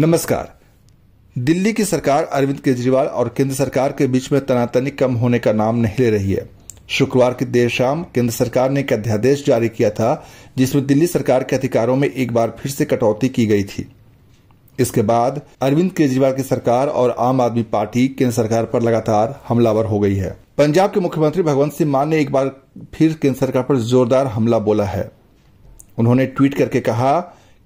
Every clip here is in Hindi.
नमस्कार दिल्ली की सरकार अरविंद केजरीवाल और केंद्र सरकार के बीच में तनातनी कम होने का नाम नहीं ले रही है शुक्रवार की देर शाम केंद्र सरकार ने एक अध्यादेश जारी किया था जिसमें दिल्ली सरकार के अधिकारों में एक बार फिर से कटौती की गई थी इसके बाद अरविंद केजरीवाल की सरकार और आम आदमी पार्टी केंद्र सरकार पर लगातार हमलावर हो गई है पंजाब के मुख्यमंत्री भगवंत सिंह मान ने एक बार फिर केंद्र सरकार पर जोरदार हमला बोला है उन्होंने ट्वीट करके कहा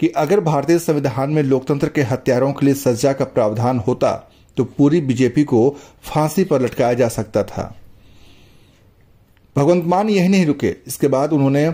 कि अगर भारतीय संविधान में लोकतंत्र के हत्यारों के लिए सजा का प्रावधान होता तो पूरी बीजेपी को फांसी पर लटकाया जा सकता था भगवंत मान यही नहीं रुके इसके बाद उन्होंने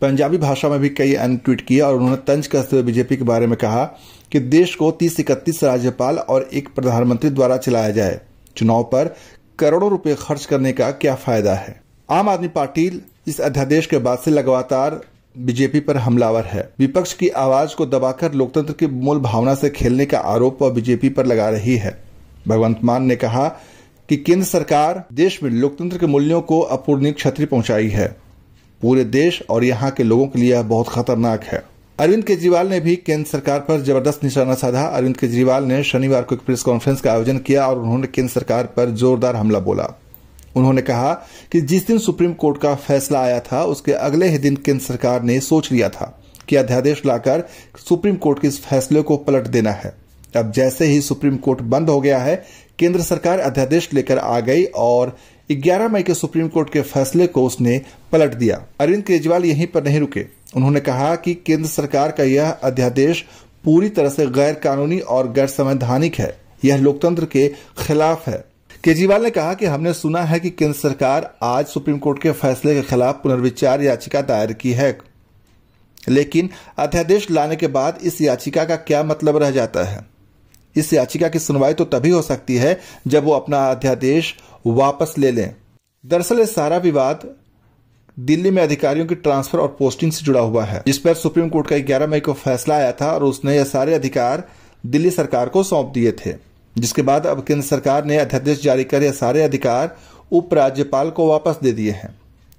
पंजाबी भाषा में भी कई अन्य ट्वीट किया और उन्होंने तंज कसते हुए बीजेपी के बारे में कहा कि देश को तीस इकतीस राज्यपाल और एक प्रधानमंत्री द्वारा चलाया जाए चुनाव पर करोड़ों रुपए खर्च करने का क्या फायदा है आम आदमी पार्टी इस अध्यादेश के बाद से लगातार बीजेपी पर हमलावर है विपक्ष की आवाज को दबाकर लोकतंत्र की मूल भावना से खेलने का आरोप वह बीजेपी पर लगा रही है भगवंत मान ने कहा कि केंद्र सरकार देश में लोकतंत्र के मूल्यों को अपूर्णीय क्षति पहुंचाई है पूरे देश और यहाँ के लोगों के लिए बहुत खतरनाक है अरविंद केजरीवाल ने भी केंद्र सरकार पर जबरदस्त निशाना साधा अरविंद केजरीवाल ने शनिवार को एक प्रेस कॉन्फ्रेंस का आयोजन किया और उन्होंने केंद्र सरकार पर जोरदार हमला बोला उन्होंने कहा कि जिस दिन सुप्रीम कोर्ट का फैसला आया था उसके अगले ही दिन केंद्र सरकार ने सोच लिया था कि अध्यादेश लाकर सुप्रीम कोर्ट के इस फैसले को पलट देना है अब जैसे ही सुप्रीम कोर्ट बंद हो गया है केंद्र सरकार अध्यादेश लेकर आ गई और 11 मई के सुप्रीम कोर्ट के फैसले को उसने पलट दिया अरविंद केजरीवाल यहीं पर नहीं रुके उन्होंने कहा कि केंद्र सरकार का यह अध्यादेश पूरी तरह से गैर कानूनी और गैर संवैधानिक है यह लोकतंत्र के खिलाफ है केजरीवाल ने कहा कि हमने सुना है कि केंद्र सरकार आज सुप्रीम कोर्ट के फैसले के खिलाफ पुनर्विचार याचिका दायर की है लेकिन अध्यादेश लाने के बाद इस याचिका का क्या मतलब रह जाता है इस याचिका की सुनवाई तो तभी हो सकती है जब वो अपना अध्यादेश वापस ले लें दरअसल ये सारा विवाद दिल्ली में अधिकारियों की ट्रांसफर और पोस्टिंग से जुड़ा हुआ है जिस पर सुप्रीम कोर्ट का ग्यारह मई को फैसला आया था और उसने ये सारे अधिकार दिल्ली सरकार को सौंप दिए थे जिसके बाद अब केंद्र सरकार ने अध्यादेश जारी कर यह सारे अधिकार उपराज्यपाल को वापस दे दिए हैं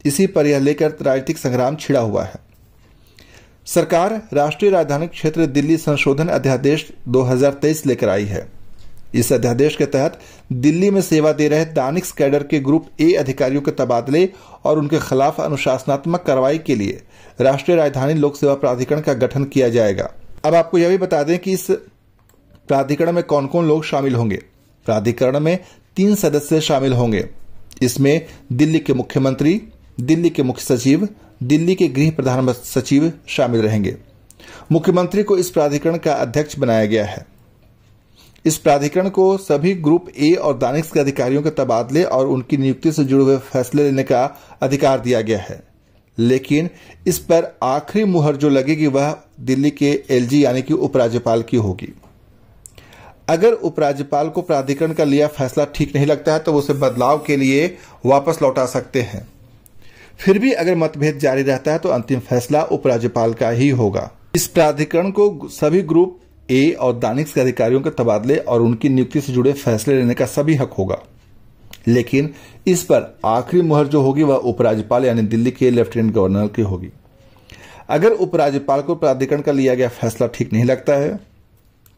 इसी पर यह लेकर राजनीतिक संग्राम छिड़ा हुआ है सरकार राष्ट्रीय राजधानी क्षेत्र दिल्ली संशोधन अध्यादेश 2023 लेकर आई है इस अध्यादेश के तहत दिल्ली में सेवा दे रहे दानिक कैडर के ग्रुप ए अधिकारियों के तबादले और उनके खिलाफ अनुशासनात्मक कार्रवाई के लिए राष्ट्रीय राजधानी लोक सेवा प्राधिकरण का गठन किया जाएगा अब आपको यह भी बता दें कि इस प्राधिकरण में कौन कौन लोग शामिल होंगे प्राधिकरण में तीन सदस्य शामिल होंगे इसमें दिल्ली के मुख्यमंत्री दिल्ली के मुख्य सचिव दिल्ली के गृह प्रधान सचिव शामिल रहेंगे मुख्यमंत्री को इस प्राधिकरण का अध्यक्ष बनाया गया है इस प्राधिकरण को सभी ग्रुप ए और दानिक्स के अधिकारियों के तबादले और उनकी नियुक्ति से जुड़े हुए फैसले लेने का अधिकार दिया गया है लेकिन इस पर आखिरी मुहर जो लगेगी वह दिल्ली के एलजी यानी कि उपराज्यपाल की होगी अगर उपराज्यपाल को प्राधिकरण का लिया फैसला ठीक नहीं लगता है तो उसे बदलाव के लिए वापस लौटा सकते हैं फिर भी अगर मतभेद जारी रहता है तो अंतिम फैसला उपराज्यपाल का ही होगा इस प्राधिकरण को सभी ग्रुप ए और दानिक्स के अधिकारियों के तबादले और उनकी नियुक्ति से जुड़े फैसले लेने का सभी हक होगा लेकिन इस पर आखिरी मुहर जो होगी वह उपराज्यपाल यानी दिल्ली के लेफ्टिनेंट गवर्नर की होगी अगर उपराज्यपाल को प्राधिकरण का लिया गया फैसला ठीक नहीं लगता है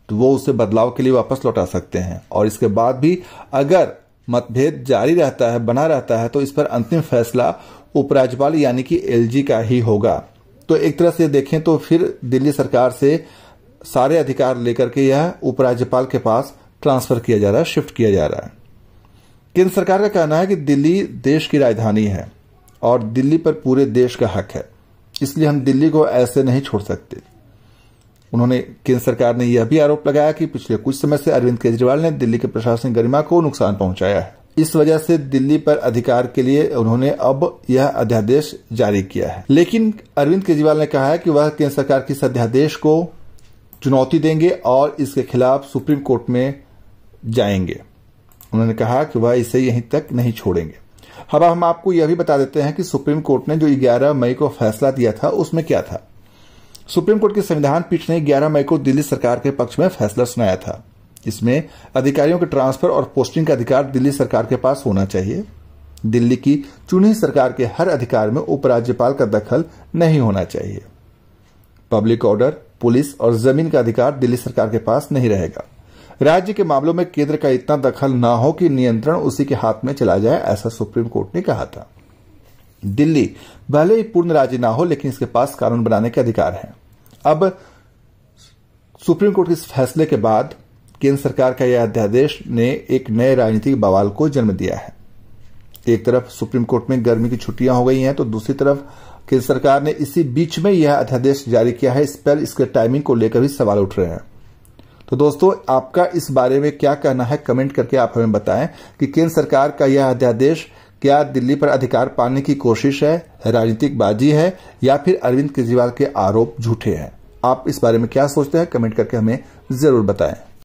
तो वो उसे बदलाव के लिए वापस लौटा सकते हैं और इसके बाद भी अगर मतभेद जारी रहता है बना रहता है तो इस पर अंतिम फैसला उपराज्यपाल यानी कि एलजी का ही होगा तो एक तरह से देखें तो फिर दिल्ली सरकार से सारे अधिकार लेकर के यह उपराज्यपाल के पास ट्रांसफर किया जा रहा है शिफ्ट किया जा रहा है केंद्र सरकार का कहना है कि दिल्ली देश की राजधानी है और दिल्ली पर पूरे देश का हक है इसलिए हम दिल्ली को ऐसे नहीं छोड़ सकते उन्होंने केंद्र सरकार ने यह भी आरोप लगाया कि पिछले कुछ समय से अरविंद केजरीवाल ने दिल्ली के प्रशासनिक गरिमा को नुकसान पहुंचाया है इस वजह से दिल्ली पर अधिकार के लिए उन्होंने अब यह अध्यादेश जारी किया है लेकिन अरविंद केजरीवाल ने कहा है कि वह केंद्र सरकार के इस अध्यादेश को चुनौती देंगे और इसके खिलाफ सुप्रीम कोर्ट में जाएंगे उन्होंने कहा कि वह इसे यहीं तक नहीं छोड़ेंगे अब हम आपको यह भी बता देते हैं कि सुप्रीम कोर्ट ने जो 11 मई को फैसला दिया था उसमें क्या था सुप्रीम कोर्ट की संविधान पीठ ने 11 मई को दिल्ली सरकार के पक्ष में फैसला सुनाया था इसमें अधिकारियों के ट्रांसफर और पोस्टिंग का अधिकार दिल्ली सरकार के पास होना चाहिए दिल्ली की चुनी सरकार के हर अधिकार में उपराज्यपाल का दखल नहीं होना चाहिए पब्लिक ऑर्डर पुलिस और जमीन का अधिकार दिल्ली सरकार के पास नहीं रहेगा राज्य के मामलों में केंद्र का इतना दखल न हो कि नियंत्रण उसी के हाथ में चला जाए ऐसा सुप्रीम कोर्ट ने कहा था दिल्ली भले ही पूर्ण राज्य ना हो लेकिन इसके पास कानून बनाने के अधिकार हैं अब सुप्रीम कोर्ट के इस फैसले के बाद केंद्र सरकार का यह अध्यादेश ने एक नए राजनीतिक बवाल को जन्म दिया है एक तरफ सुप्रीम कोर्ट में गर्मी की छुट्टियां हो गई हैं तो दूसरी तरफ केंद्र सरकार ने इसी बीच में यह अध्यादेश जारी किया है इस पर इसके टाइमिंग को लेकर भी सवाल उठ रहे हैं तो दोस्तों आपका इस बारे में क्या कहना है कमेंट करके आप हमें बताएं कि केंद्र सरकार का यह अध्यादेश क्या दिल्ली पर अधिकार पाने की कोशिश है राजनीतिक बाजी है या फिर अरविंद केजरीवाल के आरोप झूठे हैं आप इस बारे में क्या सोचते हैं कमेंट करके हमें जरूर बताएं